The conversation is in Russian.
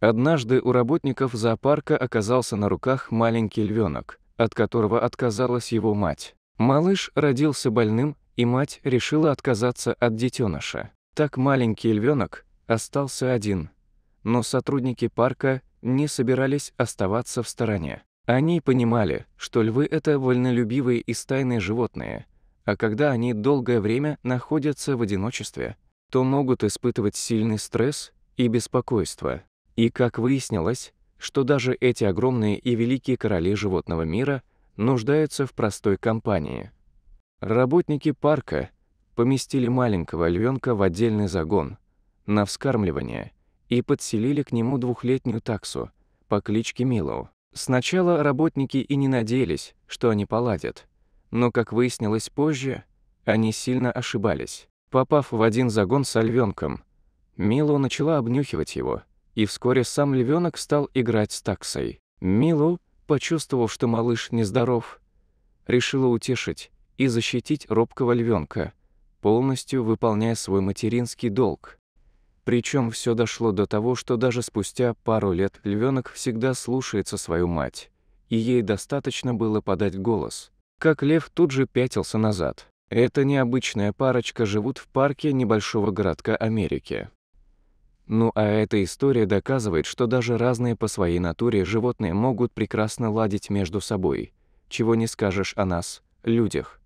Однажды у работников зоопарка оказался на руках маленький львенок, от которого отказалась его мать. Малыш родился больным, и мать решила отказаться от детеныша. Так маленький львенок остался один. Но сотрудники парка не собирались оставаться в стороне. Они понимали, что львы – это вольнолюбивые и стайные животные, а когда они долгое время находятся в одиночестве, то могут испытывать сильный стресс и беспокойство. И как выяснилось, что даже эти огромные и великие короли животного мира нуждаются в простой компании. Работники парка поместили маленького львенка в отдельный загон на вскармливание и подселили к нему двухлетнюю таксу по кличке Милоу. Сначала работники и не надеялись, что они поладят, но, как выяснилось позже, они сильно ошибались. Попав в один загон со львенком, Милоу начала обнюхивать его – и вскоре сам львенок стал играть с таксой. Милу, почувствовав, что малыш нездоров, решила утешить и защитить робкого львенка, полностью выполняя свой материнский долг. Причем все дошло до того, что даже спустя пару лет львенок всегда слушается свою мать, и ей достаточно было подать голос. Как лев тут же пятился назад. Эта необычная парочка живут в парке небольшого городка Америки. Ну а эта история доказывает, что даже разные по своей натуре животные могут прекрасно ладить между собой, чего не скажешь о нас, людях.